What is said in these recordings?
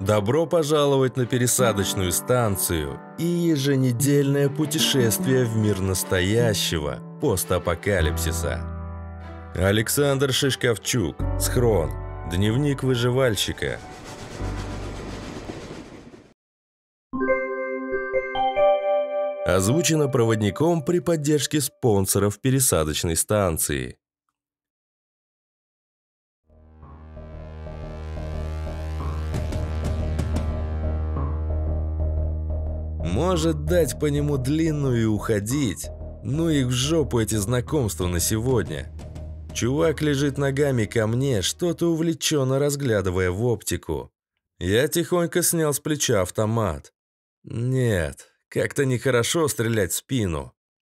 Добро пожаловать на пересадочную станцию и еженедельное путешествие в мир настоящего постапокалипсиса. Александр Шишковчук, Схрон, Дневник выживальщика. Озвучено проводником при поддержке спонсоров пересадочной станции. Может дать по нему длинную и уходить. Ну их в жопу эти знакомства на сегодня. Чувак лежит ногами ко мне, что-то увлеченно разглядывая в оптику. Я тихонько снял с плеча автомат. Нет, как-то нехорошо стрелять в спину.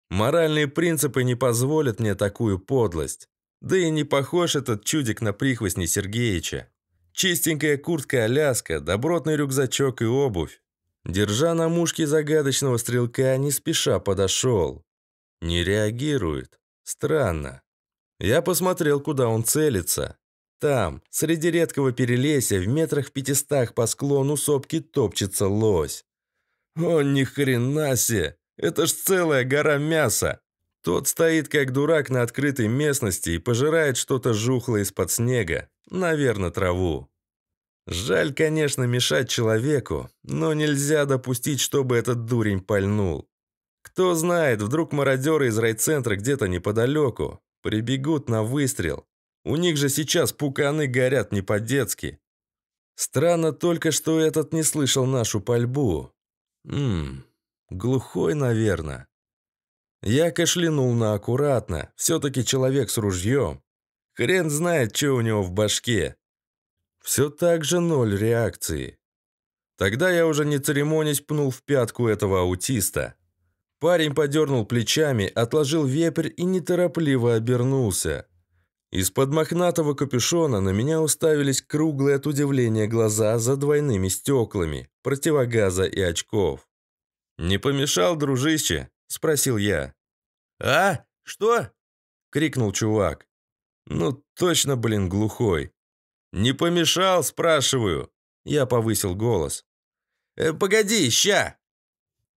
Моральные принципы не позволят мне такую подлость. Да и не похож этот чудик на прихвостни Сергеича. Чистенькая куртка-аляска, добротный рюкзачок и обувь. Держа на мушке загадочного стрелка, не спеша подошел. Не реагирует. Странно. Я посмотрел, куда он целится. Там, среди редкого перелесья, в метрах пятистах по склону сопки топчется лось. «О, ни хрена себе! Это ж целая гора мяса!» Тот стоит как дурак на открытой местности и пожирает что-то жухлое из-под снега, наверное, траву. Жаль, конечно, мешать человеку, но нельзя допустить, чтобы этот дурень пальнул. Кто знает, вдруг мародеры из райцентра где-то неподалеку прибегут на выстрел. У них же сейчас пуканы горят не по-детски. Странно только, что этот не слышал нашу пальбу. Ммм, глухой, наверное. Я кашлянул на аккуратно, все-таки человек с ружьем. Хрен знает, что у него в башке, все так же ноль реакции. Тогда я уже не церемонясь пнул в пятку этого аутиста. Парень подернул плечами, отложил вепрь и неторопливо обернулся. Из-под мохнатого капюшона на меня уставились круглые от удивления глаза за двойными стеклами, противогаза и очков. «Не помешал, дружище?» – спросил я. «А? Что?» – крикнул чувак. «Ну, точно, блин, глухой. «Не помешал, спрашиваю!» Я повысил голос. «Э, «Погоди, ща!»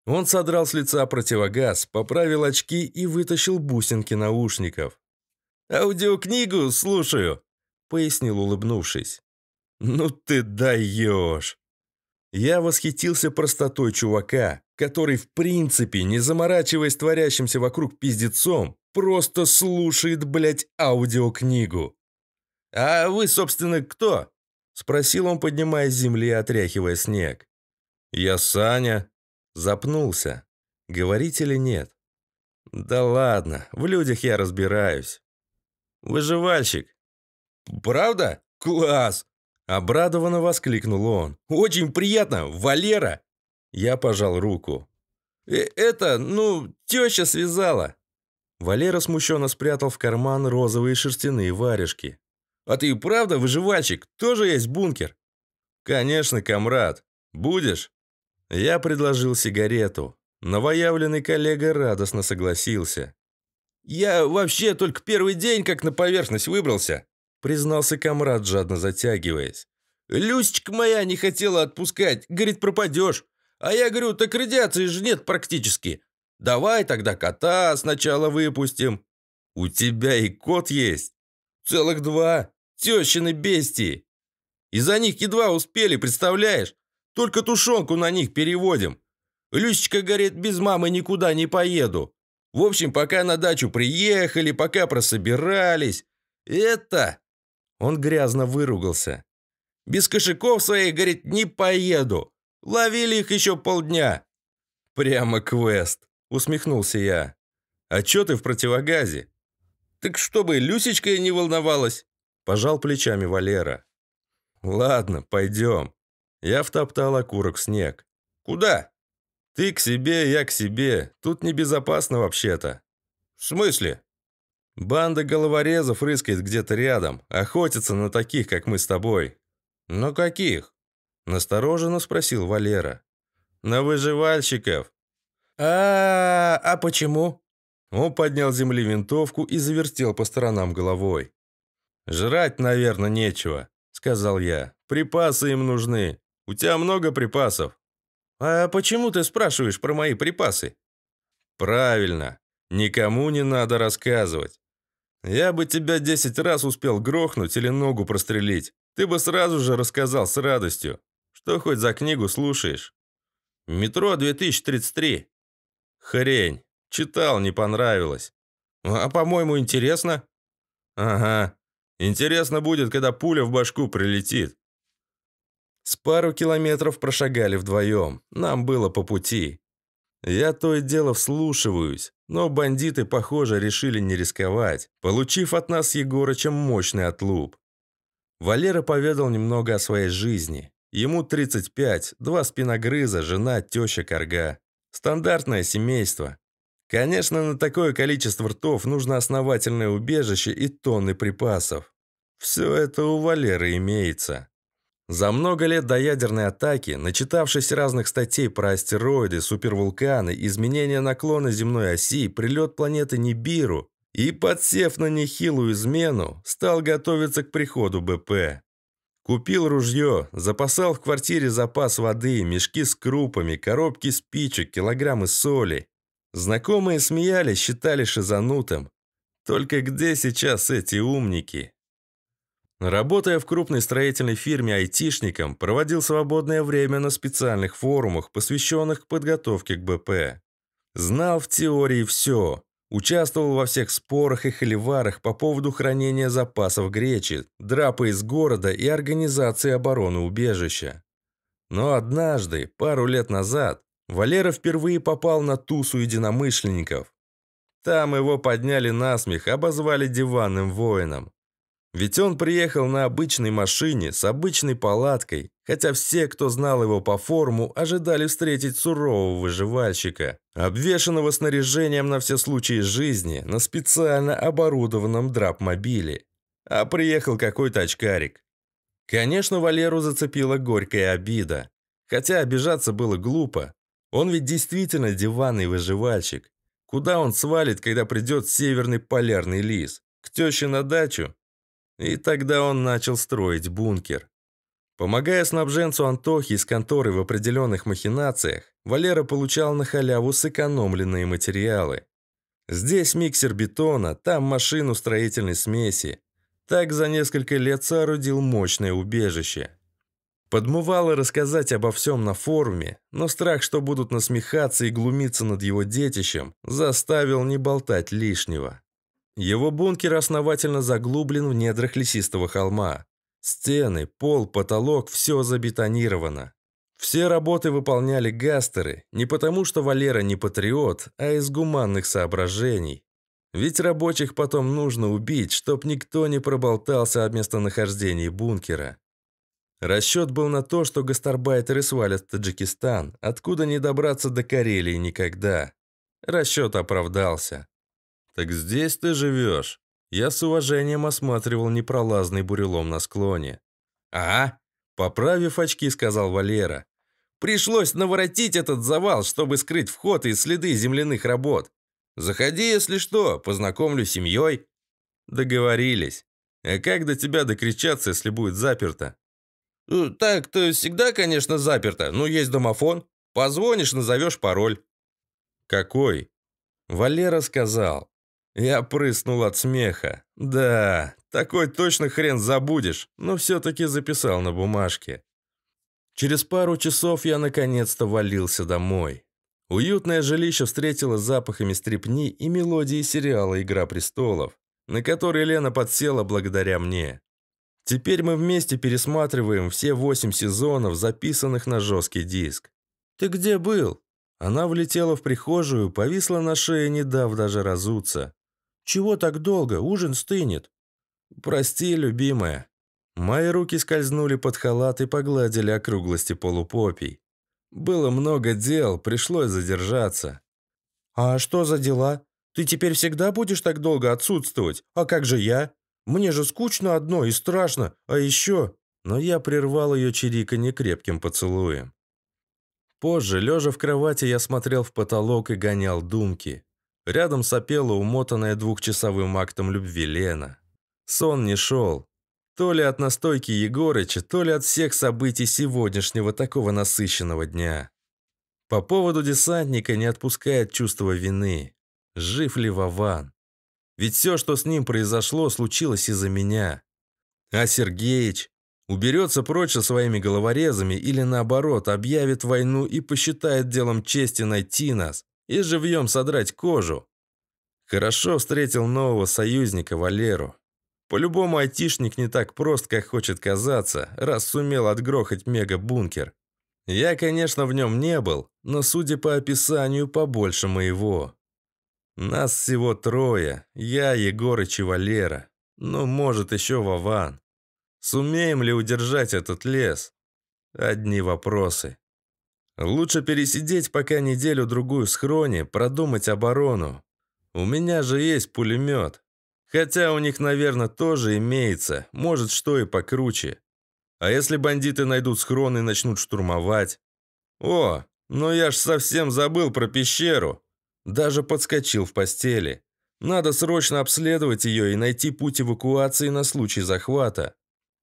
Он содрал с лица противогаз, поправил очки и вытащил бусинки наушников. «Аудиокнигу слушаю», — пояснил, улыбнувшись. «Ну ты даешь!» Я восхитился простотой чувака, который, в принципе, не заморачиваясь творящимся вокруг пиздецом, просто слушает, блядь, аудиокнигу. «А вы, собственно, кто?» – спросил он, поднимая с земли и отряхивая снег. «Я Саня». Запнулся. Говорить или нет? «Да ладно, в людях я разбираюсь». «Выживальщик». «Правда? Класс!» Обрадованно воскликнул он. «Очень приятно, Валера!» Я пожал руку. Э «Это, ну, теща связала!» Валера смущенно спрятал в карман розовые шерстяные варежки. А ты и правда выживальщик? Тоже есть бункер?» «Конечно, комрад. Будешь?» Я предложил сигарету. Новоявленный коллега радостно согласился. «Я вообще только первый день как на поверхность выбрался», признался комрад, жадно затягиваясь. «Люсечка моя не хотела отпускать, говорит, пропадешь. А я говорю, так радиации же нет практически. Давай тогда кота сначала выпустим». «У тебя и кот есть?» «Целых два». Тещины бестии! Из-за них едва успели, представляешь? Только тушенку на них переводим. Люсечка горит, без мамы никуда не поеду. В общем, пока на дачу приехали, пока прособирались. Это...» Он грязно выругался. «Без кошеков своих, говорит, не поеду. Ловили их еще полдня». «Прямо квест», усмехнулся я. «А чё ты в противогазе?» «Так чтобы Люсечка не волновалась. Пожал плечами Валера. «Ладно, пойдем». Я втоптал окурок в снег. «Куда?» «Ты к себе, я к себе. Тут небезопасно вообще-то». «В смысле?» «Банда головорезов рыскает где-то рядом. Охотятся на таких, как мы с тобой». «На каких?» Настороженно спросил Валера. «На выживальщиков». «А, -а, -а, -а почему?» Он поднял земли винтовку и завертел по сторонам головой. «Жрать, наверное, нечего», — сказал я. «Припасы им нужны. У тебя много припасов». «А почему ты спрашиваешь про мои припасы?» «Правильно. Никому не надо рассказывать. Я бы тебя десять раз успел грохнуть или ногу прострелить. Ты бы сразу же рассказал с радостью. Что хоть за книгу слушаешь?» «Метро 2033». «Хрень. Читал, не понравилось». «А, по-моему, интересно». «Ага. Интересно будет, когда пуля в башку прилетит. С пару километров прошагали вдвоем. Нам было по пути. Я то и дело вслушиваюсь, но бандиты, похоже, решили не рисковать, получив от нас с Егорычем мощный отлуп. Валера поведал немного о своей жизни. Ему 35, два спиногрыза, жена, теща, корга. Стандартное семейство. Конечно, на такое количество ртов нужно основательное убежище и тонны припасов. Все это у Валеры имеется. За много лет до ядерной атаки, начитавшись разных статей про астероиды, супервулканы, изменения наклона земной оси, прилет планеты Нибиру и, подсев на нехилую измену, стал готовиться к приходу БП. Купил ружье, запасал в квартире запас воды, мешки с крупами, коробки спичек, килограммы соли Знакомые смеялись, считали шизанутым. Только где сейчас эти умники? Работая в крупной строительной фирме айтишником, проводил свободное время на специальных форумах, посвященных подготовке к БП. Знал в теории все. Участвовал во всех спорах и холиварах по поводу хранения запасов гречи, драпа из города и организации обороны убежища. Но однажды, пару лет назад, Валера впервые попал на тусу единомышленников. Там его подняли на смех, обозвали диванным воином. Ведь он приехал на обычной машине с обычной палаткой, хотя все, кто знал его по форму, ожидали встретить сурового выживальщика, обвешанного снаряжением на все случаи жизни на специально оборудованном драп-мобиле. А приехал какой-то очкарик. Конечно, Валеру зацепила горькая обида. Хотя обижаться было глупо, он ведь действительно диванный выживальщик. Куда он свалит, когда придет северный полярный лис? К теще на дачу? И тогда он начал строить бункер. Помогая снабженцу Антохи из конторы в определенных махинациях, Валера получал на халяву сэкономленные материалы. Здесь миксер бетона, там машину строительной смеси. Так за несколько лет соорудил мощное убежище. Подмывало рассказать обо всем на форуме, но страх, что будут насмехаться и глумиться над его детищем, заставил не болтать лишнего. Его бункер основательно заглублен в недрах лесистого холма. Стены, пол, потолок – все забетонировано. Все работы выполняли гастеры, не потому что Валера не патриот, а из гуманных соображений. Ведь рабочих потом нужно убить, чтоб никто не проболтался о местонахождении бункера. Расчет был на то, что гастарбайтеры свалят в Таджикистан, откуда не добраться до Карелии никогда. Расчет оправдался. «Так здесь ты живешь?» Я с уважением осматривал непролазный бурелом на склоне. «А?» – поправив очки, сказал Валера. «Пришлось наворотить этот завал, чтобы скрыть вход и следы земляных работ. Заходи, если что, познакомлю с семьей». «Договорились. А как до тебя докричаться, если будет заперто?» Э, «Так-то всегда, конечно, заперто, но есть домофон. Позвонишь, назовешь пароль». «Какой?» Валера сказал. Я прыснул от смеха. «Да, такой точно хрен забудешь, но все-таки записал на бумажке». Через пару часов я наконец-то валился домой. Уютное жилище встретило запахами стрепни и мелодии сериала «Игра престолов», на который Лена подсела благодаря мне. Теперь мы вместе пересматриваем все восемь сезонов, записанных на жесткий диск. «Ты где был?» Она влетела в прихожую, повисла на шее, не дав даже разуться. «Чего так долго? Ужин стынет». «Прости, любимая». Мои руки скользнули под халат и погладили округлости полупопий. Было много дел, пришлось задержаться. «А что за дела? Ты теперь всегда будешь так долго отсутствовать? А как же я?» Мне же скучно одно и страшно, а еще...» Но я прервал ее чириканье крепким поцелуем. Позже, лежа в кровати, я смотрел в потолок и гонял думки. Рядом сопела умотанная двухчасовым актом любви Лена. Сон не шел. То ли от настойки Егорыча, то ли от всех событий сегодняшнего такого насыщенного дня. По поводу десантника не отпускает чувство вины. Жив ли Вован? Ведь все, что с ним произошло, случилось из-за меня. А Сергеич уберется прочь со своими головорезами или наоборот объявит войну и посчитает делом чести найти нас и живьем содрать кожу. Хорошо встретил нового союзника Валеру. По-любому айтишник не так прост, как хочет казаться, раз сумел отгрохать мега-бункер. Я, конечно, в нем не был, но, судя по описанию, побольше моего. Нас всего трое, я, Егорыч и Валера. Ну, может, еще Вован. Сумеем ли удержать этот лес? Одни вопросы. Лучше пересидеть пока неделю-другую в схроне, продумать оборону. У меня же есть пулемет. Хотя у них, наверное, тоже имеется, может, что и покруче. А если бандиты найдут схрон и начнут штурмовать? О, но я ж совсем забыл про пещеру. Даже подскочил в постели. Надо срочно обследовать ее и найти путь эвакуации на случай захвата.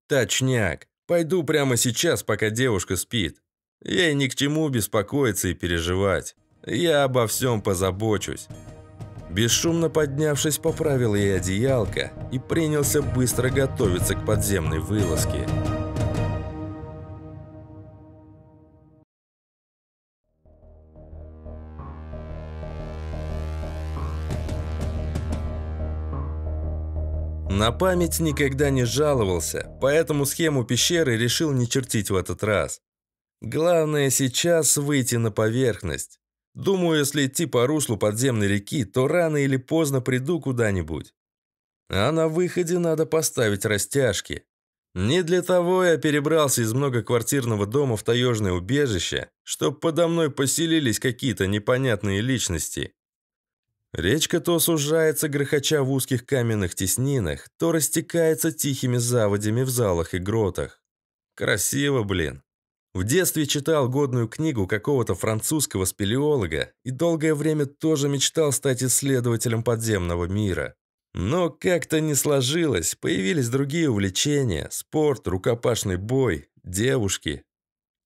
Точняк. Пойду прямо сейчас, пока девушка спит. Ей ни к чему беспокоиться и переживать. Я обо всем позабочусь. Бесшумно поднявшись, поправил ей одеялко и принялся быстро готовиться к подземной вылазке. На память никогда не жаловался, поэтому схему пещеры решил не чертить в этот раз. Главное сейчас выйти на поверхность. Думаю, если идти по руслу подземной реки, то рано или поздно приду куда-нибудь. А на выходе надо поставить растяжки. Не для того я перебрался из многоквартирного дома в таежное убежище, чтобы подо мной поселились какие-то непонятные личности. Речка то сужается, грохоча в узких каменных теснинах, то растекается тихими заводями в залах и гротах. Красиво, блин. В детстве читал годную книгу какого-то французского спелеолога и долгое время тоже мечтал стать исследователем подземного мира. Но как-то не сложилось, появились другие увлечения, спорт, рукопашный бой, девушки.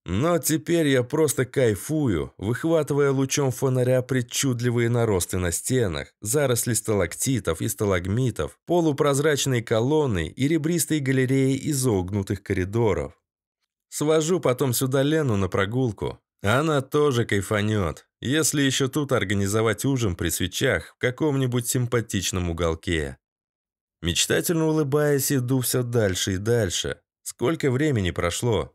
Но теперь я просто кайфую, выхватывая лучом фонаря причудливые наросты на стенах, заросли сталактитов и сталагмитов, полупрозрачные колонны и ребристые галереи изогнутых коридоров. Свожу потом сюда Лену на прогулку. Она тоже кайфанет, если еще тут организовать ужин при свечах в каком-нибудь симпатичном уголке. Мечтательно улыбаясь, иду все дальше и дальше. Сколько времени прошло?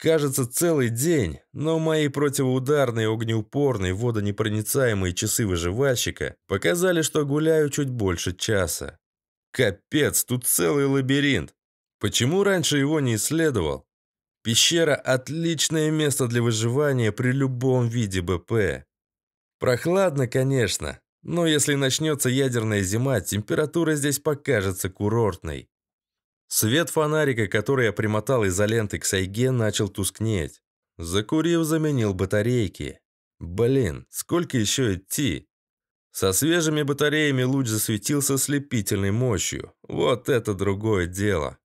Кажется, целый день, но мои противоударные, огнеупорные, водонепроницаемые часы выживальщика показали, что гуляю чуть больше часа. Капец, тут целый лабиринт. Почему раньше его не исследовал? Пещера – отличное место для выживания при любом виде БП. Прохладно, конечно, но если начнется ядерная зима, температура здесь покажется курортной. Свет фонарика, который я примотал изолентой к сайге, начал тускнеть. Закурив, заменил батарейки. Блин, сколько еще идти? Со свежими батареями луч засветился слепительной мощью. Вот это другое дело.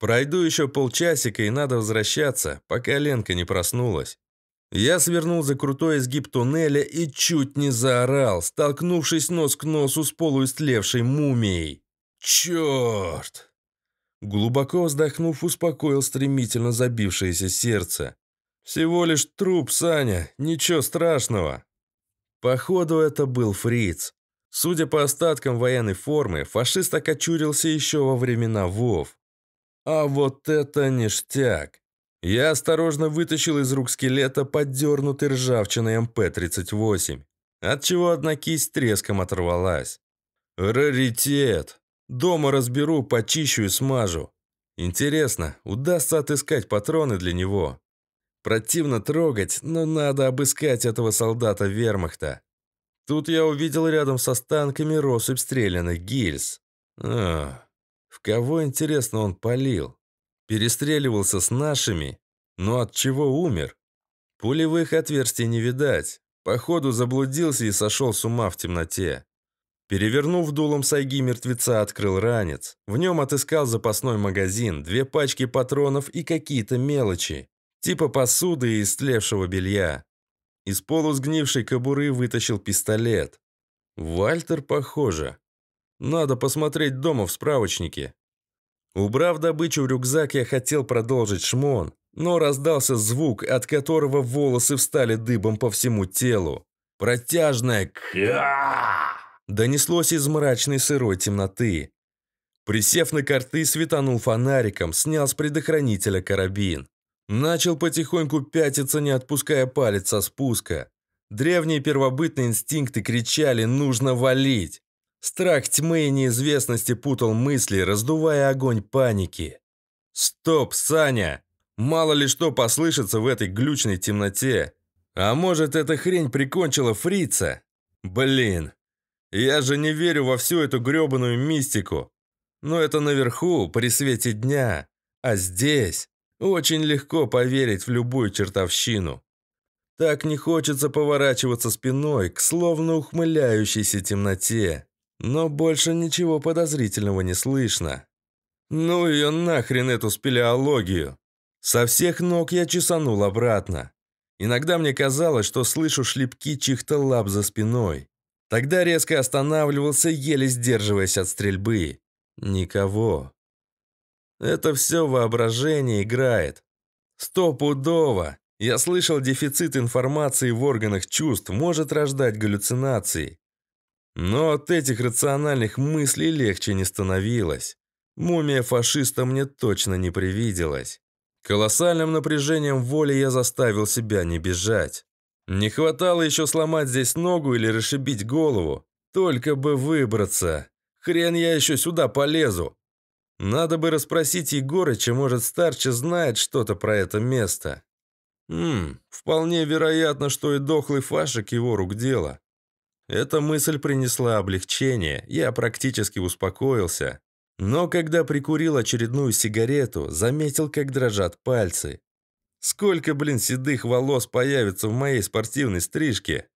Пройду еще полчасика и надо возвращаться, пока Ленка не проснулась. Я свернул за крутой изгиб туннеля и чуть не заорал, столкнувшись нос к носу с полуистлевшей мумией. Черт! Глубоко вздохнув, успокоил стремительно забившееся сердце. «Всего лишь труп, Саня, ничего страшного!» Походу, это был фриц. Судя по остаткам военной формы, фашист окочурился еще во времена ВОВ. А вот это ништяк! Я осторожно вытащил из рук скелета поддернутый ржавчиной МП-38, отчего одна кисть треском оторвалась. Раритет! Дома разберу, почищу и смажу. Интересно, удастся отыскать патроны для него? Противно трогать, но надо обыскать этого солдата вермахта. Тут я увидел рядом с останками россыпь стрелянных гильз. Ах, в кого, интересно, он палил? Перестреливался с нашими? Но от чего умер? Пулевых отверстий не видать. Походу заблудился и сошел с ума в темноте. Перевернув дулом сайги мертвеца, открыл ранец. В нем отыскал запасной магазин, две пачки патронов и какие-то мелочи, типа посуды и истлевшего белья. Из полусгнившей кобуры вытащил пистолет. Вальтер, похоже. Надо посмотреть дома в справочнике. Убрав добычу в рюкзак, я хотел продолжить шмон, но раздался звук, от которого волосы встали дыбом по всему телу. Протяжное «Каааа!» Донеслось из мрачной сырой темноты. Присев на карты, светанул фонариком, снял с предохранителя карабин. Начал потихоньку пятиться, не отпуская палец со спуска. Древние первобытные инстинкты кричали «нужно валить!». Страх тьмы и неизвестности путал мысли, раздувая огонь паники. «Стоп, Саня! Мало ли что послышится в этой глючной темноте. А может, эта хрень прикончила фрица? Блин, я же не верю во всю эту гребаную мистику. Но это наверху, при свете дня. А здесь очень легко поверить в любую чертовщину. Так не хочется поворачиваться спиной к словно ухмыляющейся темноте. Но больше ничего подозрительного не слышно. Ну ее нахрен эту спелеологию. Со всех ног я чесанул обратно. Иногда мне казалось, что слышу шлепки чьих-то лап за спиной. Тогда резко останавливался, еле сдерживаясь от стрельбы. Никого. Это все воображение играет. Стопудово. Я слышал, дефицит информации в органах чувств может рождать галлюцинации. Но от этих рациональных мыслей легче не становилось. Мумия фашиста мне точно не привиделась. Колоссальным напряжением воли я заставил себя не бежать. Не хватало еще сломать здесь ногу или расшибить голову. Только бы выбраться. Хрен я еще сюда полезу. Надо бы расспросить Егорыча, может, старче знает что-то про это место. Ммм, вполне вероятно, что и дохлый фашик его рук дело. Эта мысль принесла облегчение, я практически успокоился. Но когда прикурил очередную сигарету, заметил, как дрожат пальцы. Сколько, блин, седых волос появится в моей спортивной стрижке?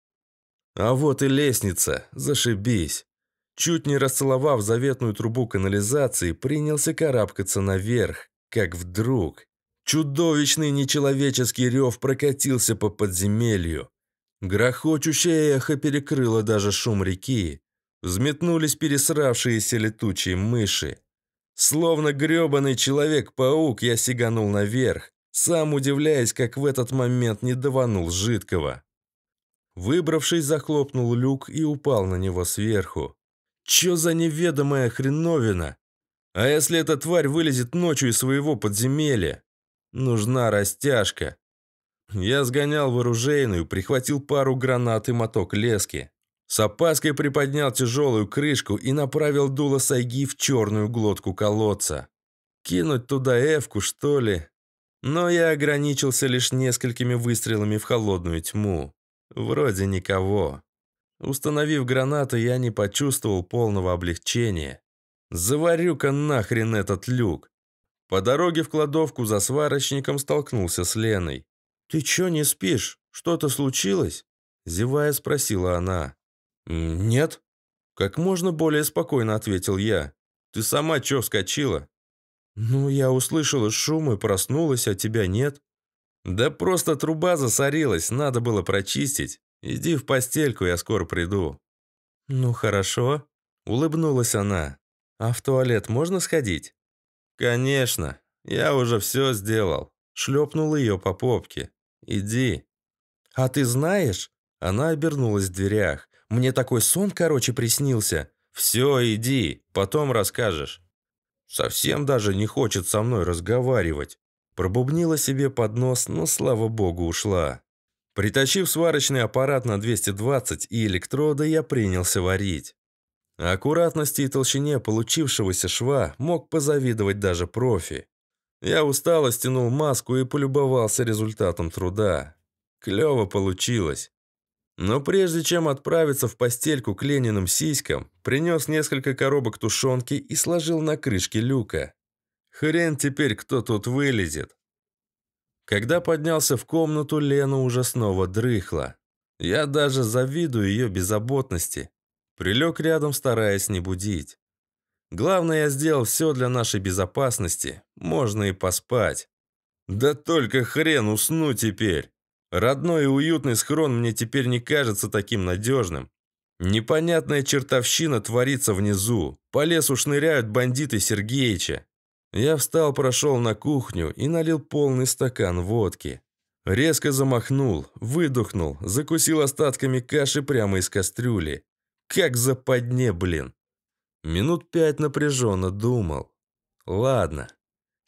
А вот и лестница, зашибись. Чуть не расцеловав заветную трубу канализации, принялся карабкаться наверх, как вдруг. Чудовищный нечеловеческий рев прокатился по подземелью. Грохочущее эхо перекрыло даже шум реки. Взметнулись пересравшиеся летучие мыши. Словно грёбаный человек-паук я сиганул наверх, сам удивляясь, как в этот момент не даванул жидкого. Выбравшись, захлопнул люк и упал на него сверху. Чё за неведомая хреновина? А если эта тварь вылезет ночью из своего подземелья? Нужна растяжка. Я сгонял в оружейную, прихватил пару гранат и моток лески. С опаской приподнял тяжелую крышку и направил дуло сайги в черную глотку колодца. Кинуть туда эвку, что ли? Но я ограничился лишь несколькими выстрелами в холодную тьму. Вроде никого. Установив гранаты, я не почувствовал полного облегчения. Заварю-ка нахрен этот люк. По дороге в кладовку за сварочником столкнулся с Леной. «Ты чё не спишь? Что-то случилось?» Зевая спросила она. «Нет». Как можно более спокойно ответил я. «Ты сама чё вскочила? «Ну, я услышала шум и проснулась, а тебя нет». «Да просто труба засорилась, надо было прочистить. Иди в постельку, я скоро приду». «Ну, хорошо», — улыбнулась она. «А в туалет можно сходить?» «Конечно, я уже все сделал», — шлепнул ее по попке. «Иди». «А ты знаешь?» — она обернулась в дверях. «Мне такой сон, короче, приснился». «Все, иди, потом расскажешь». Совсем даже не хочет со мной разговаривать. Пробубнила себе под нос, но, слава богу, ушла. Притащив сварочный аппарат на 220 и электроды, я принялся варить. Аккуратности и толщине получившегося шва мог позавидовать даже профи. Я устало стянул маску и полюбовался результатом труда. Клево получилось. Но прежде чем отправиться в постельку к Лениным сиськам, принес несколько коробок тушенки и сложил на крышке люка. Хрен теперь, кто тут вылезет. Когда поднялся в комнату, Лена уже снова дрыхла. Я даже завидую ее беззаботности. Прилег рядом, стараясь не будить. Главное, я сделал все для нашей безопасности. Можно и поспать. Да только хрен усну теперь. Родной и уютный схрон мне теперь не кажется таким надежным. Непонятная чертовщина творится внизу. По лесу шныряют бандиты Сергеича. Я встал, прошел на кухню и налил полный стакан водки. Резко замахнул, выдохнул, закусил остатками каши прямо из кастрюли. Как западне, блин. Минут пять напряженно думал. Ладно.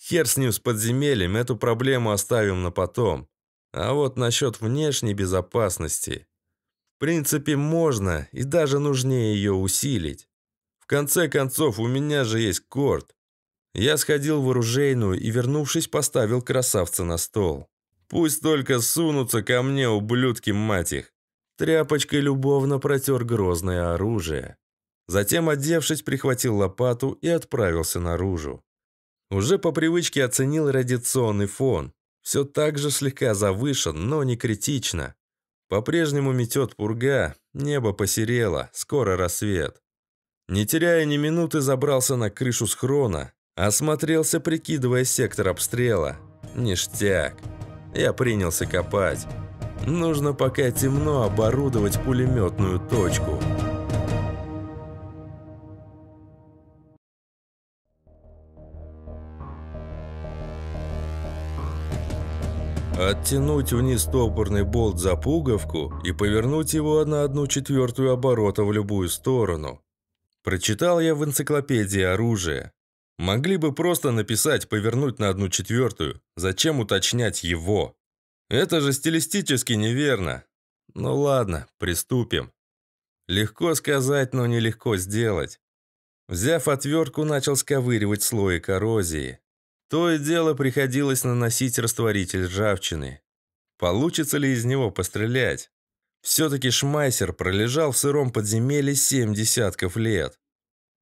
Хер с ним с подземельем, эту проблему оставим на потом. А вот насчет внешней безопасности. В принципе, можно и даже нужнее ее усилить. В конце концов, у меня же есть корт. Я сходил в оружейную и, вернувшись, поставил красавца на стол. Пусть только сунутся ко мне, ублюдки, мать их. Тряпочкой любовно протер грозное оружие. Затем, одевшись, прихватил лопату и отправился наружу. Уже по привычке оценил радиационный фон. Все так же слегка завышен, но не критично. По-прежнему метет пурга, небо посерело, скоро рассвет. Не теряя ни минуты, забрался на крышу схрона, осмотрелся, прикидывая сектор обстрела. Ништяк. Я принялся копать. Нужно пока темно оборудовать пулеметную точку. оттянуть вниз топорный болт за пуговку и повернуть его на одну четвертую оборота в любую сторону. Прочитал я в энциклопедии оружия. Могли бы просто написать «повернуть на одну четвертую». Зачем уточнять его? Это же стилистически неверно. Ну ладно, приступим. Легко сказать, но нелегко сделать. Взяв отвертку, начал сковыривать слои коррозии. То и дело приходилось наносить растворитель ржавчины. Получится ли из него пострелять? Все-таки Шмайсер пролежал в сыром подземелье семь десятков лет.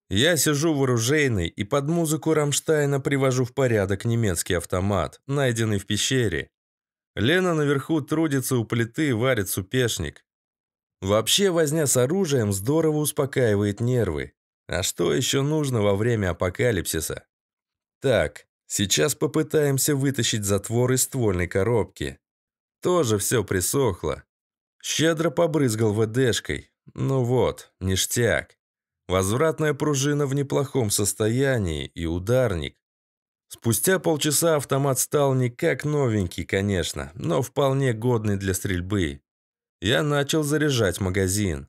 Я сижу в оружейной и под музыку Рамштайна привожу в порядок немецкий автомат, найденный в пещере. Лена наверху трудится у плиты и варит супешник. Вообще возня с оружием здорово успокаивает нервы. А что еще нужно во время апокалипсиса? Так, Сейчас попытаемся вытащить затвор из ствольной коробки. Тоже все присохло. Щедро побрызгал ВДшкой. Ну вот, ништяк. Возвратная пружина в неплохом состоянии и ударник. Спустя полчаса автомат стал не как новенький, конечно, но вполне годный для стрельбы. Я начал заряжать магазин.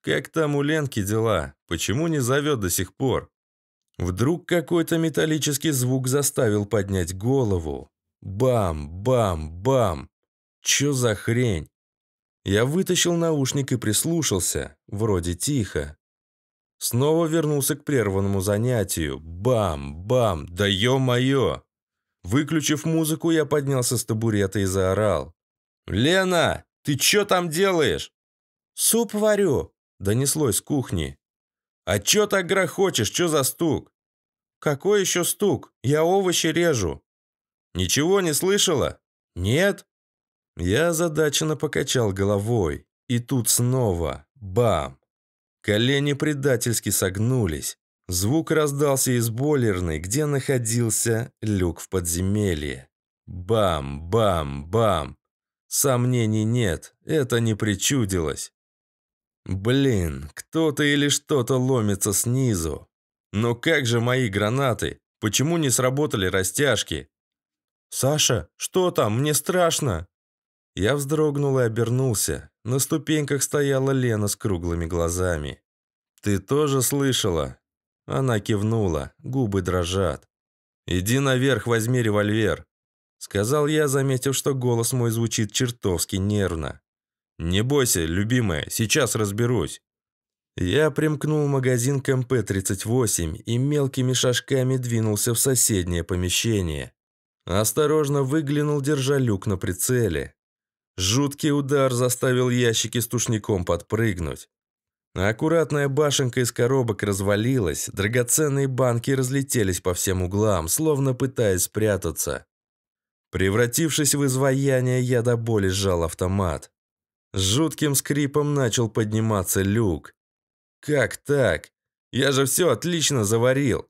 Как там у Ленки дела? Почему не зовет до сих пор? Вдруг какой-то металлический звук заставил поднять голову. Бам-бам-бам! Чё за хрень? Я вытащил наушник и прислушался. Вроде тихо. Снова вернулся к прерванному занятию. Бам-бам! Да ё-моё! Выключив музыку, я поднялся с табурета и заорал. «Лена, ты чё там делаешь?» «Суп варю», – донеслось с кухни. «А чё так грохочешь? Чё за стук?» «Какой ещё стук? Я овощи режу». «Ничего не слышала?» «Нет». Я озадаченно покачал головой. И тут снова. Бам. Колени предательски согнулись. Звук раздался из бойлерной, где находился люк в подземелье. Бам, бам, бам. Сомнений нет, это не причудилось. Блин, кто-то или что-то ломится снизу. Но как же мои гранаты? Почему не сработали растяжки? «Саша, что там? Мне страшно!» Я вздрогнул и обернулся. На ступеньках стояла Лена с круглыми глазами. «Ты тоже слышала?» Она кивнула, губы дрожат. «Иди наверх, возьми револьвер», — сказал я, заметив, что голос мой звучит чертовски нервно. «Не бойся, любимая, сейчас разберусь». Я примкнул магазин к МП-38 и мелкими шажками двинулся в соседнее помещение. Осторожно выглянул, держа люк на прицеле. Жуткий удар заставил ящики с тушником подпрыгнуть. Аккуратная башенка из коробок развалилась, драгоценные банки разлетелись по всем углам, словно пытаясь спрятаться. Превратившись в изваяние, я до боли сжал автомат. С жутким скрипом начал подниматься люк. «Как так? Я же все отлично заварил!»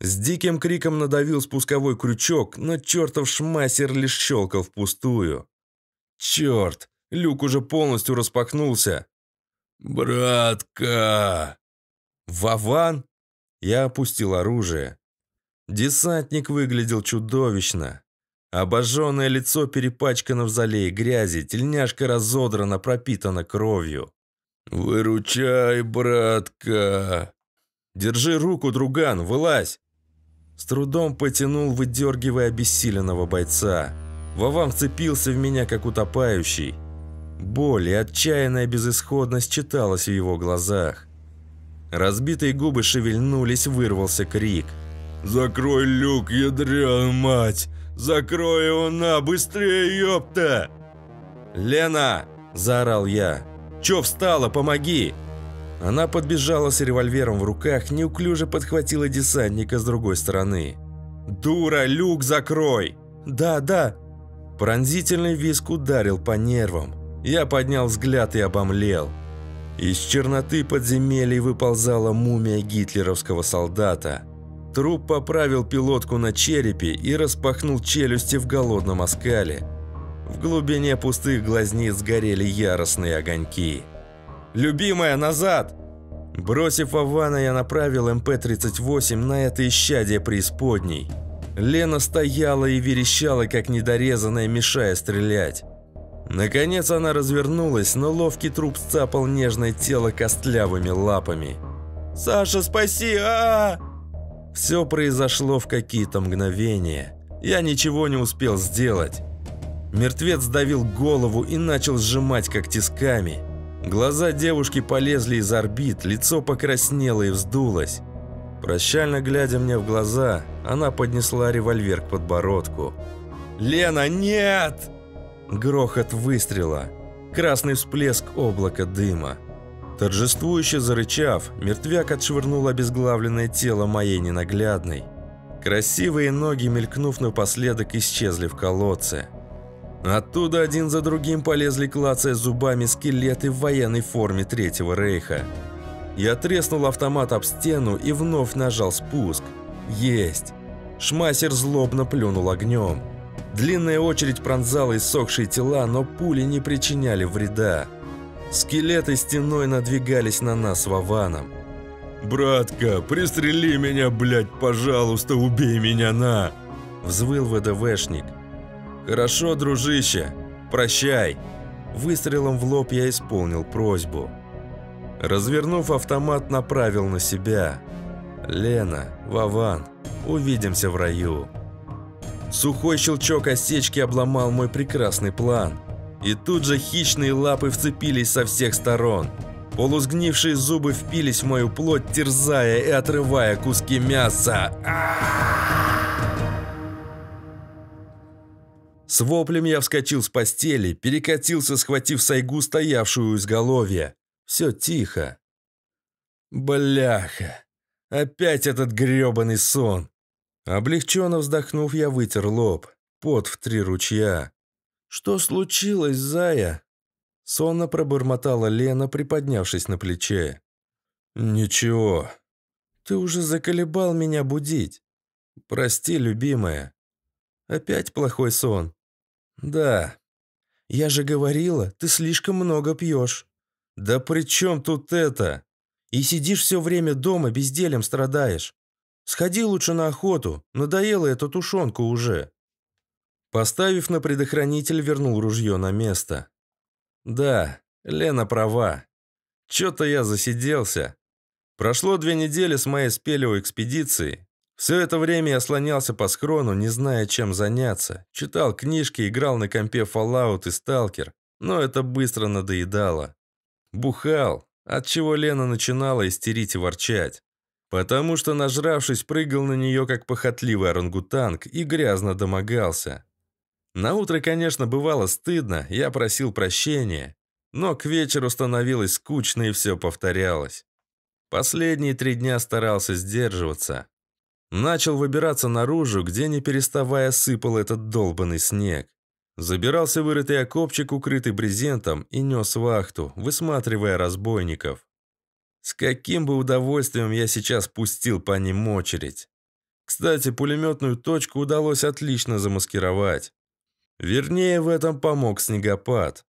С диким криком надавил спусковой крючок, но чертов шмассер лишь щелкал впустую. «Черт! Люк уже полностью распахнулся!» «Братка!» «Вован?» Я опустил оружие. Десантник выглядел чудовищно. Обожженное лицо перепачкано в зале и грязи, тельняшка разодрана, пропитана кровью. «Выручай, братка!» «Держи руку, друган, вылазь!» С трудом потянул, выдергивая обессиленного бойца. Вован вцепился в меня, как утопающий. Боль и отчаянная безысходность читалась в его глазах. Разбитые губы шевельнулись, вырвался крик. «Закрой люк, ядрен мать! Закрой его на, быстрее, ёпта!» «Лена!» – заорал я. «Чё встала? Помоги!» Она подбежала с револьвером в руках, неуклюже подхватила десантника с другой стороны. «Дура, люк закрой!» «Да, да!» Пронзительный виск ударил по нервам. Я поднял взгляд и обомлел. Из черноты подземелий выползала мумия гитлеровского солдата – Труп поправил пилотку на черепе и распахнул челюсти в голодном оскале. В глубине пустых глазниц горели яростные огоньки. «Любимая, назад!» Бросив Авана, я направил МП-38 на это исчадие преисподней. Лена стояла и верещала, как недорезанная, мешая стрелять. Наконец она развернулась, но ловкий труп сцапал нежное тело костлявыми лапами. «Саша, спаси! а, -а, -а все произошло в какие-то мгновения. Я ничего не успел сделать. Мертвец давил голову и начал сжимать как тисками. Глаза девушки полезли из орбит, лицо покраснело и вздулось. Прощально глядя мне в глаза, она поднесла револьвер к подбородку. «Лена, нет!» Грохот выстрела. Красный всплеск облака дыма. Торжествующе зарычав, мертвяк отшвырнул обезглавленное тело моей ненаглядной. Красивые ноги, мелькнув напоследок, исчезли в колодце. Оттуда один за другим полезли, клацая зубами, скелеты в военной форме Третьего Рейха. Я треснул автомат об стену и вновь нажал спуск. Есть! Шмайсер злобно плюнул огнем. Длинная очередь пронзала иссохшие тела, но пули не причиняли вреда. Скелеты стеной надвигались на нас вованом. «Братка, пристрели меня, блядь, пожалуйста, убей меня, на!» Взвыл ВДВшник. «Хорошо, дружище, прощай!» Выстрелом в лоб я исполнил просьбу. Развернув автомат, направил на себя. «Лена, Вован, увидимся в раю!» Сухой щелчок осечки обломал мой прекрасный план. И тут же хищные лапы вцепились со всех сторон. Полузгнившие зубы впились в мою плоть, терзая и отрывая куски мяса. А! С воплем я вскочил с постели, перекатился, схватив сайгу, стоявшую у изголовья. Все тихо. Бляха! Опять этот грёбаный сон! Облегченно вздохнув, я вытер лоб. Пот в три ручья. «Что случилось, зая?» Сонно пробормотала Лена, приподнявшись на плече. «Ничего. Ты уже заколебал меня будить. Прости, любимая. Опять плохой сон?» «Да. Я же говорила, ты слишком много пьешь». «Да при чем тут это? И сидишь все время дома, безделем страдаешь. Сходи лучше на охоту, надоела эта тушенка уже». Поставив на предохранитель, вернул ружье на место. «Да, Лена права. Чё-то я засиделся. Прошло две недели с моей спелевой экспедиции. Все это время я слонялся по скрону, не зная, чем заняться. Читал книжки, играл на компе Fallout и Stalker, но это быстро надоедало. Бухал, от чего Лена начинала истерить и ворчать. Потому что, нажравшись, прыгал на нее, как похотливый орангутанг, и грязно домогался. На утро, конечно, бывало стыдно, я просил прощения, но к вечеру становилось скучно и все повторялось. Последние три дня старался сдерживаться. Начал выбираться наружу, где не переставая сыпал этот долбанный снег. Забирался вырытый окопчик, укрытый брезентом, и нес вахту, высматривая разбойников. С каким бы удовольствием я сейчас пустил по ним очередь. Кстати, пулеметную точку удалось отлично замаскировать. Вернее, в этом помог снегопад.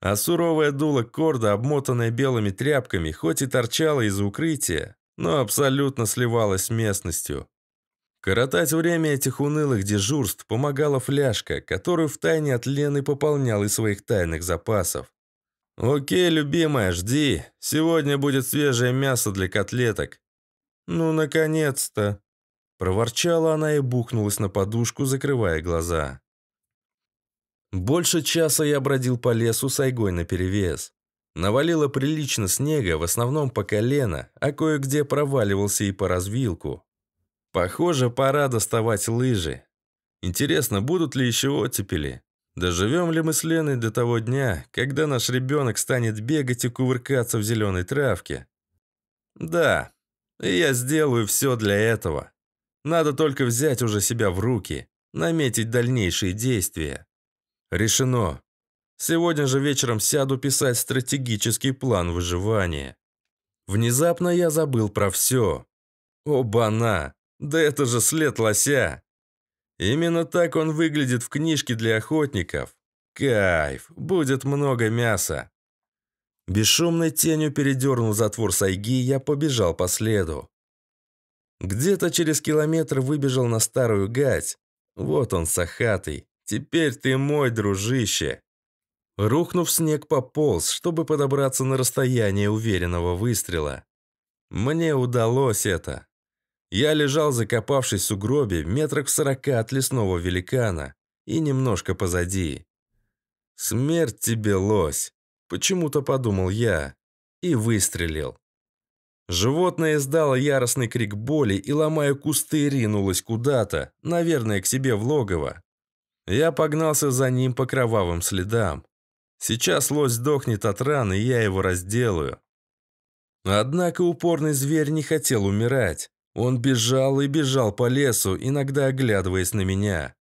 А суровое дуло корда, обмотанное белыми тряпками, хоть и торчало из укрытия, но абсолютно сливалось с местностью. Коротать время этих унылых дежурств помогала фляжка, которую втайне от Лены пополнял из своих тайных запасов. «Окей, любимая, жди. Сегодня будет свежее мясо для котлеток». «Ну, наконец-то!» Проворчала она и бухнулась на подушку, закрывая глаза. Больше часа я бродил по лесу с айгой наперевес. Навалило прилично снега, в основном по колено, а кое-где проваливался и по развилку. Похоже, пора доставать лыжи. Интересно, будут ли еще оттепели? Доживем ли мы с Леной до того дня, когда наш ребенок станет бегать и кувыркаться в зеленой травке? Да, и я сделаю все для этого. Надо только взять уже себя в руки, наметить дальнейшие действия. Решено. Сегодня же вечером сяду писать стратегический план выживания. Внезапно я забыл про все. Оба-на! Да это же след лося! Именно так он выглядит в книжке для охотников. Кайф! Будет много мяса! Бесшумной тенью передернул затвор сайги, я побежал по следу. Где-то через километр выбежал на старую гать. Вот он, сахатый. Теперь ты мой, дружище!» Рухнув, снег пополз, чтобы подобраться на расстояние уверенного выстрела. Мне удалось это. Я лежал, закопавшись в сугробе, метрах в сорока от лесного великана и немножко позади. «Смерть тебе, лось!» – почему-то подумал я и выстрелил. Животное издало яростный крик боли и, ломая кусты, ринулось куда-то, наверное, к себе в логово, я погнался за ним по кровавым следам. Сейчас лось сдохнет от раны, и я его разделаю. Однако упорный зверь не хотел умирать. Он бежал и бежал по лесу, иногда оглядываясь на меня.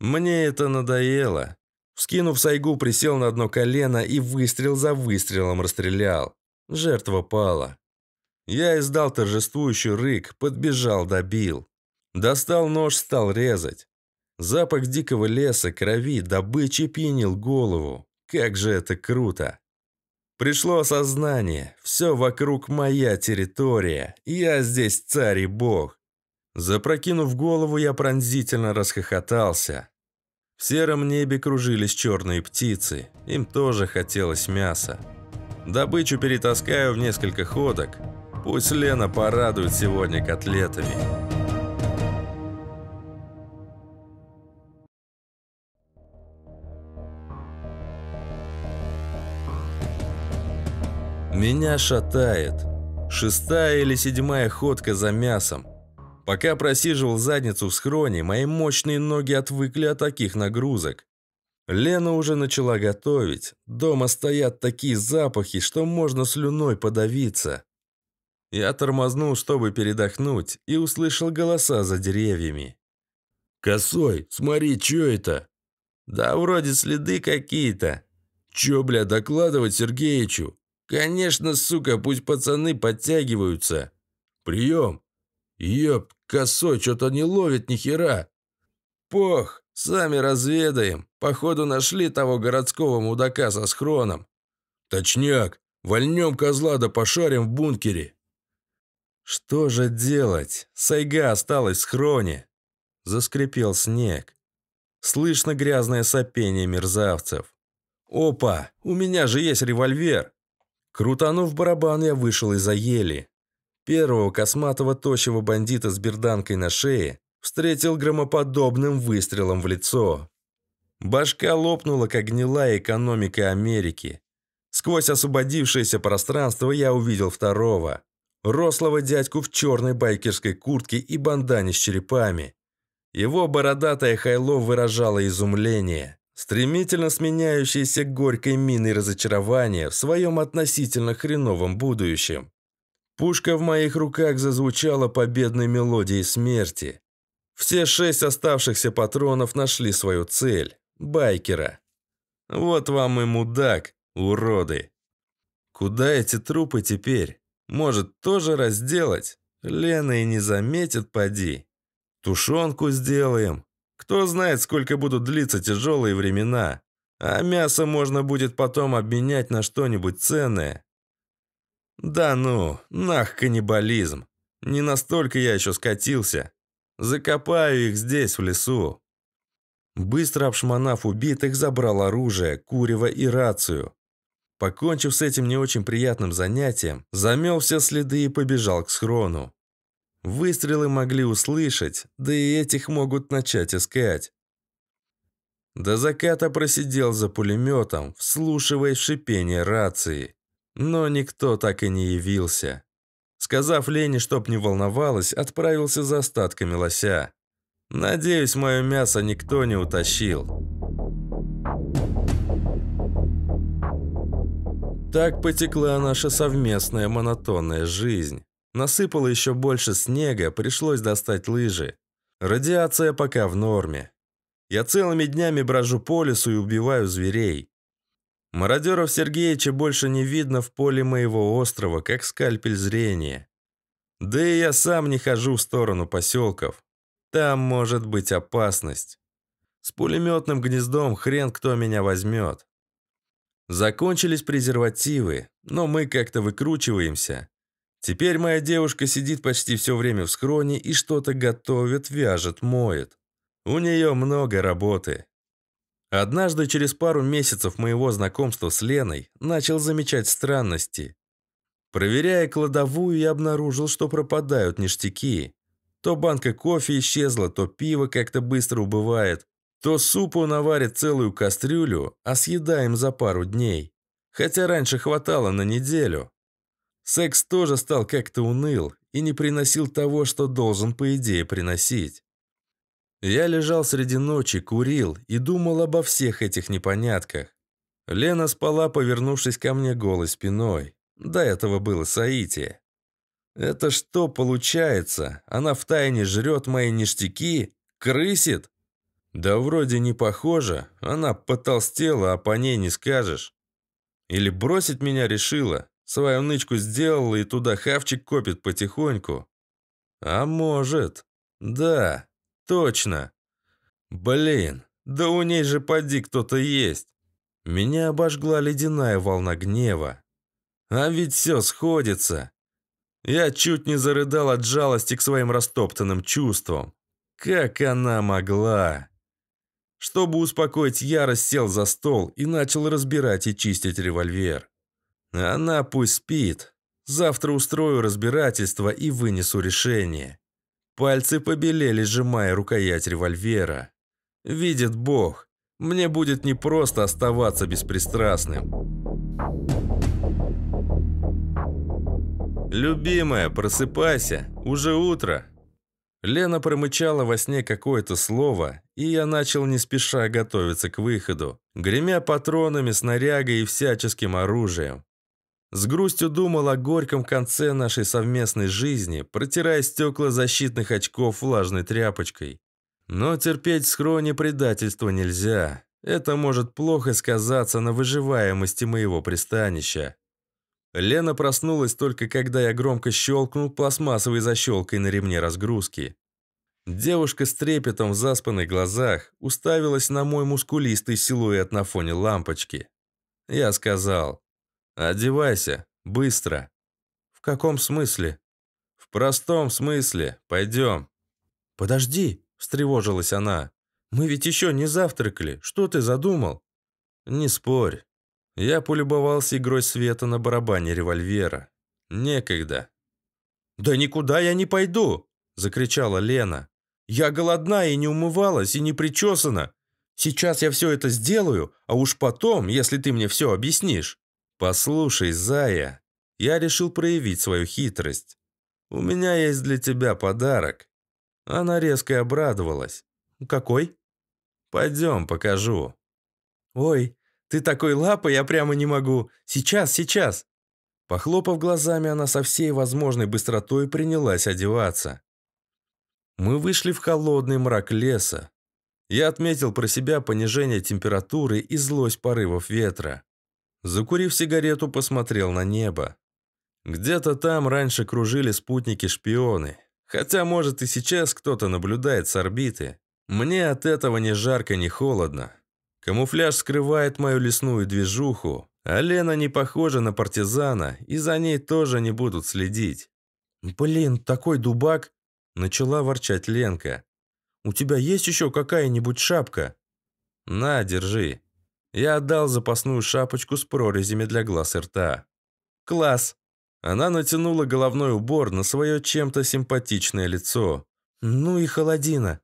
Мне это надоело. Вскинув сайгу, присел на одно колено и выстрел за выстрелом расстрелял. Жертва пала. Я издал торжествующий рык, подбежал, добил. Достал нож, стал резать. Запах дикого леса, крови, добычи пьянил голову. Как же это круто! Пришло осознание. Все вокруг моя территория. Я здесь царь и бог. Запрокинув голову, я пронзительно расхохотался. В сером небе кружились черные птицы. Им тоже хотелось мяса. Добычу перетаскаю в несколько ходок. Пусть Лена порадует сегодня котлетами. Меня шатает. Шестая или седьмая ходка за мясом. Пока просиживал задницу в схроне, мои мощные ноги отвыкли от таких нагрузок. Лена уже начала готовить. Дома стоят такие запахи, что можно слюной подавиться. Я тормознул, чтобы передохнуть, и услышал голоса за деревьями. «Косой, смотри, чё это?» «Да вроде следы какие-то». «Чё, бля, докладывать Сергеичу?» «Конечно, сука, пусть пацаны подтягиваются!» «Прием!» «Еб, косой, что-то не ловит ни хера!» «Пох, сами разведаем. Походу нашли того городского мудака со схроном». «Точняк! Вольнем козла да пошарим в бункере!» «Что же делать? Сайга осталась в схроне!» Заскрипел снег. Слышно грязное сопение мерзавцев. «Опа! У меня же есть револьвер!» Крутанув барабан, я вышел из-за ели. Первого косматого тощего бандита с берданкой на шее встретил громоподобным выстрелом в лицо. Башка лопнула, как гнилая экономика Америки. Сквозь освободившееся пространство я увидел второго. Рослого дядьку в черной байкерской куртке и бандане с черепами. Его бородатая хайло выражала изумление стремительно сменяющейся горькой миной разочарования в своем относительно хреновом будущем. Пушка в моих руках зазвучала победной мелодией смерти. Все шесть оставшихся патронов нашли свою цель – байкера. Вот вам и мудак, уроды. Куда эти трупы теперь? Может, тоже разделать? Лена и не заметит, поди. Тушенку сделаем, кто знает, сколько будут длиться тяжелые времена. А мясо можно будет потом обменять на что-нибудь ценное. Да ну, нах каннибализм. Не настолько я еще скатился. Закопаю их здесь, в лесу. Быстро обшмонав убитых, забрал оружие, курево и рацию. Покончив с этим не очень приятным занятием, замел все следы и побежал к схрону. Выстрелы могли услышать, да и этих могут начать искать. До заката просидел за пулеметом, вслушивая шипение рации. Но никто так и не явился. Сказав Лене, чтоб не волновалась, отправился за остатками лося. «Надеюсь, мое мясо никто не утащил». Так потекла наша совместная монотонная жизнь. Насыпало еще больше снега, пришлось достать лыжи. Радиация пока в норме. Я целыми днями брожу по лесу и убиваю зверей. Мародеров Сергеевича больше не видно в поле моего острова, как скальпель зрения. Да и я сам не хожу в сторону поселков. Там может быть опасность. С пулеметным гнездом хрен кто меня возьмет. Закончились презервативы, но мы как-то выкручиваемся. Теперь моя девушка сидит почти все время в скроне и что-то готовит, вяжет, моет. У нее много работы. Однажды через пару месяцев моего знакомства с Леной начал замечать странности. Проверяя кладовую, я обнаружил, что пропадают ништяки. То банка кофе исчезла, то пиво как-то быстро убывает, то супу наварит целую кастрюлю, а съедаем за пару дней. Хотя раньше хватало на неделю. Секс тоже стал как-то уныл и не приносил того, что должен, по идее, приносить. Я лежал среди ночи, курил и думал обо всех этих непонятках. Лена спала, повернувшись ко мне голой спиной. До этого было саити. «Это что получается? Она втайне жрет мои ништяки? Крысит?» «Да вроде не похоже. Она потолстела, а по ней не скажешь. Или бросить меня решила? Свою нычку сделал и туда хавчик копит потихоньку. А может? Да, точно. Блин, да у ней же поди кто-то есть. Меня обожгла ледяная волна гнева. А ведь все сходится. Я чуть не зарыдал от жалости к своим растоптанным чувствам. Как она могла? Чтобы успокоить ярость, сел за стол и начал разбирать и чистить револьвер. Она пусть спит. Завтра устрою разбирательство и вынесу решение. Пальцы побелели, сжимая рукоять револьвера. Видит Бог, мне будет непросто оставаться беспристрастным. «Любимая, просыпайся, уже утро!» Лена промычала во сне какое-то слово, и я начал не спеша готовиться к выходу, гремя патронами, снарягой и всяческим оружием. С грустью думал о горьком конце нашей совместной жизни, протирая стекла защитных очков влажной тряпочкой. Но терпеть схроне предательства нельзя. Это может плохо сказаться на выживаемости моего пристанища. Лена проснулась только когда я громко щелкнул пластмассовой защелкой на ремне разгрузки. Девушка с трепетом в заспанных глазах уставилась на мой мускулистый силуэт на фоне лампочки. Я сказал, «Одевайся, быстро». «В каком смысле?» «В простом смысле. Пойдем». «Подожди», — встревожилась она. «Мы ведь еще не завтракали. Что ты задумал?» «Не спорь». Я полюбовался игрой света на барабане револьвера. «Некогда». «Да никуда я не пойду!» – закричала Лена. «Я голодна и не умывалась, и не причесана. Сейчас я все это сделаю, а уж потом, если ты мне все объяснишь». «Послушай, Зая, я решил проявить свою хитрость. У меня есть для тебя подарок». Она резко обрадовалась. «Какой?» «Пойдем, покажу». «Ой, ты такой лапа, я прямо не могу. Сейчас, сейчас!» Похлопав глазами, она со всей возможной быстротой принялась одеваться. Мы вышли в холодный мрак леса. Я отметил про себя понижение температуры и злость порывов ветра. Закурив сигарету, посмотрел на небо. Где-то там раньше кружили спутники-шпионы. Хотя, может, и сейчас кто-то наблюдает с орбиты. Мне от этого ни жарко, ни холодно. Камуфляж скрывает мою лесную движуху, а Лена не похожа на партизана, и за ней тоже не будут следить. «Блин, такой дубак!» – начала ворчать Ленка. «У тебя есть еще какая-нибудь шапка?» «На, держи». Я отдал запасную шапочку с прорезями для глаз и рта. «Класс!» Она натянула головной убор на свое чем-то симпатичное лицо. «Ну и холодина!»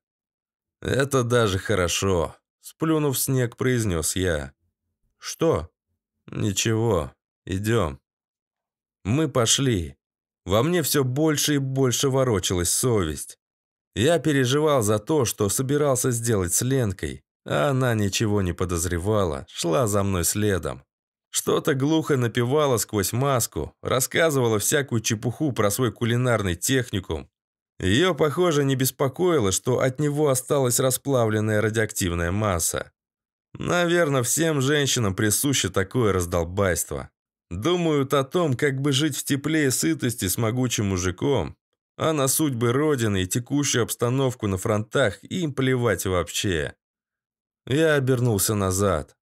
«Это даже хорошо!» Сплюнув снег, произнес я. «Что?» «Ничего. Идем». Мы пошли. Во мне все больше и больше ворочалась совесть. Я переживал за то, что собирался сделать с Ленкой она ничего не подозревала, шла за мной следом. Что-то глухо напевала сквозь маску, рассказывала всякую чепуху про свой кулинарный техникум. Ее, похоже, не беспокоило, что от него осталась расплавленная радиоактивная масса. Наверное, всем женщинам присуще такое раздолбайство. Думают о том, как бы жить в тепле и сытости с могучим мужиком, а на судьбы Родины и текущую обстановку на фронтах им плевать вообще. Я обернулся назад.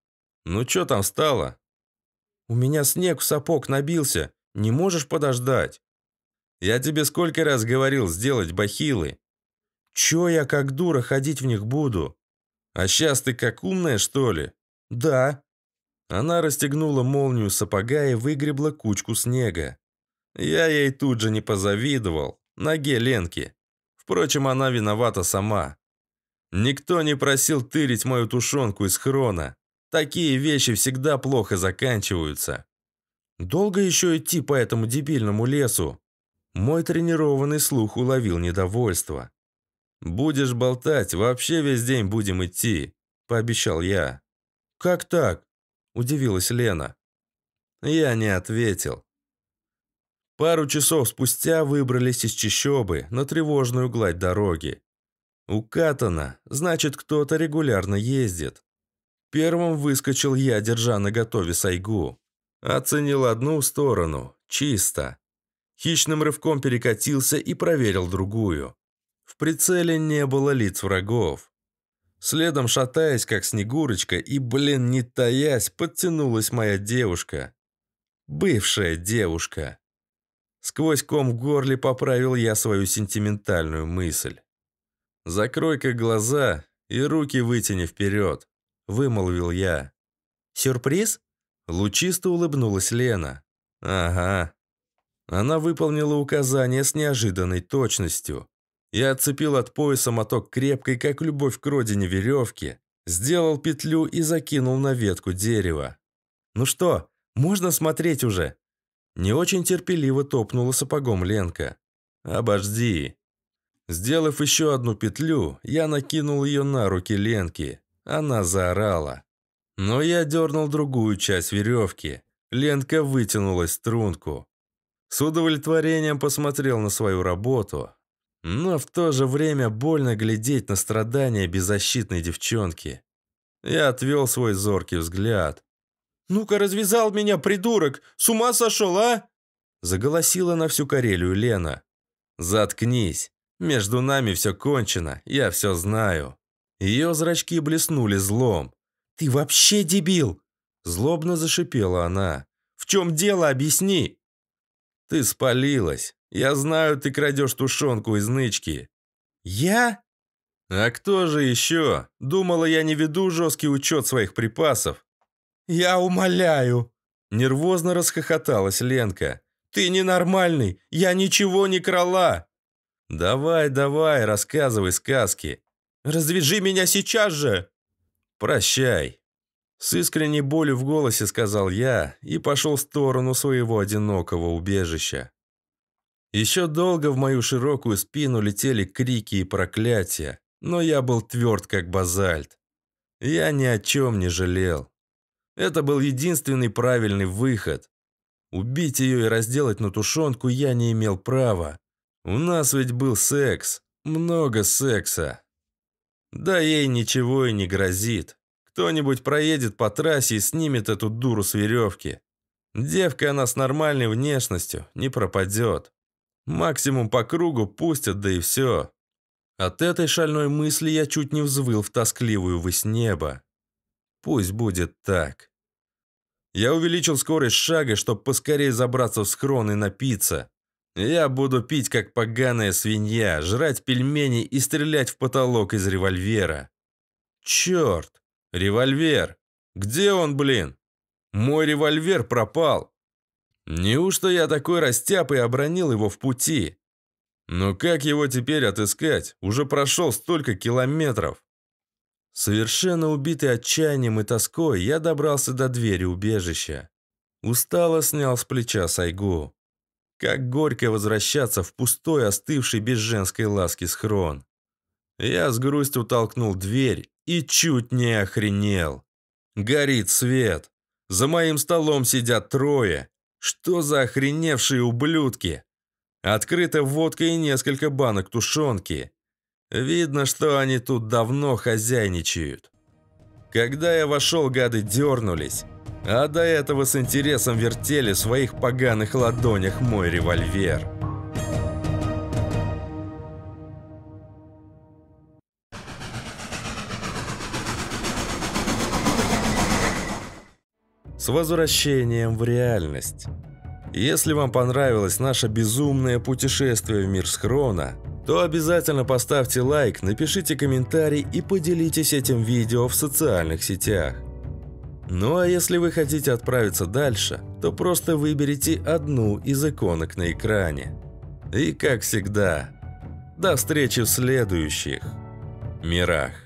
«Ну что там стало?» «У меня снег в сапог набился. Не можешь подождать?» «Я тебе сколько раз говорил сделать бахилы?» «Чё я как дура ходить в них буду?» «А сейчас ты как умная, что ли?» «Да». Она расстегнула молнию сапога и выгребла кучку снега. Я ей тут же не позавидовал. Ноге Ленки. Впрочем, она виновата сама. Никто не просил тырить мою тушенку из хрона. Такие вещи всегда плохо заканчиваются. Долго еще идти по этому дебильному лесу? Мой тренированный слух уловил недовольство. «Будешь болтать, вообще весь день будем идти», – пообещал я. «Как так?» – удивилась Лена. Я не ответил. Пару часов спустя выбрались из Чищобы на тревожную гладь дороги. Укатано, значит, кто-то регулярно ездит. Первым выскочил я, держа на готове сайгу. Оценил одну сторону. Чисто. Хищным рывком перекатился и проверил другую. В прицеле не было лиц врагов. Следом, шатаясь, как снегурочка, и, блин, не таясь, подтянулась моя девушка. Бывшая девушка. Сквозь ком в горле поправил я свою сентиментальную мысль. «Закрой-ка глаза и руки вытяни вперед», – вымолвил я. «Сюрприз?» – лучисто улыбнулась Лена. «Ага». Она выполнила указание с неожиданной точностью. Я отцепил от пояса моток крепкой, как любовь к родине, веревки, сделал петлю и закинул на ветку дерева. «Ну что, можно смотреть уже?» Не очень терпеливо топнула сапогом Ленка. «Обожди», Сделав еще одну петлю, я накинул ее на руки Ленки. Она заорала. Но я дернул другую часть веревки. Ленка вытянулась струнку. С удовлетворением посмотрел на свою работу. Но в то же время больно глядеть на страдания беззащитной девчонки. Я отвел свой зоркий взгляд. «Ну-ка, развязал меня, придурок! С ума сошел, а?» Заголосила на всю Карелию Лена. «Заткнись!» Между нами все кончено, я все знаю». Ее зрачки блеснули злом. «Ты вообще дебил!» Злобно зашипела она. «В чем дело, объясни!» «Ты спалилась. Я знаю, ты крадешь тушенку из нычки». «Я?» «А кто же еще? Думала, я не веду жесткий учет своих припасов». «Я умоляю!» Нервозно расхохоталась Ленка. «Ты ненормальный! Я ничего не крала!» «Давай, давай, рассказывай сказки!» «Развяжи меня сейчас же!» «Прощай!» С искренней болью в голосе сказал я и пошел в сторону своего одинокого убежища. Еще долго в мою широкую спину летели крики и проклятия, но я был тверд, как базальт. Я ни о чем не жалел. Это был единственный правильный выход. Убить ее и разделать на тушенку я не имел права. У нас ведь был секс. Много секса. Да ей ничего и не грозит. Кто-нибудь проедет по трассе и снимет эту дуру с веревки. Девка она с нормальной внешностью, не пропадет. Максимум по кругу пустят, да и все. От этой шальной мысли я чуть не взвыл в тоскливую высь неба. Пусть будет так. Я увеличил скорость шага, чтобы поскорее забраться в схрон и напиться. Я буду пить, как поганая свинья, жрать пельмени и стрелять в потолок из револьвера. Черт! Револьвер! Где он, блин? Мой револьвер пропал. Неужто я такой растяп и обронил его в пути? Но как его теперь отыскать? Уже прошел столько километров. Совершенно убитый отчаянием и тоской, я добрался до двери убежища. Устало снял с плеча Сайгу. Как горько возвращаться в пустой, остывший без женской ласки схрон. Я с грустью толкнул дверь и чуть не охренел. Горит свет. За моим столом сидят трое. Что за охреневшие ублюдки? Открыта водка и несколько банок тушенки. Видно, что они тут давно хозяйничают. Когда я вошел, гады дернулись а до этого с интересом вертели в своих поганых ладонях мой револьвер. С возвращением в реальность. Если вам понравилось наше безумное путешествие в мир Схрона, то обязательно поставьте лайк, напишите комментарий и поделитесь этим видео в социальных сетях. Ну а если вы хотите отправиться дальше, то просто выберите одну из иконок на экране. И как всегда, до встречи в следующих мирах.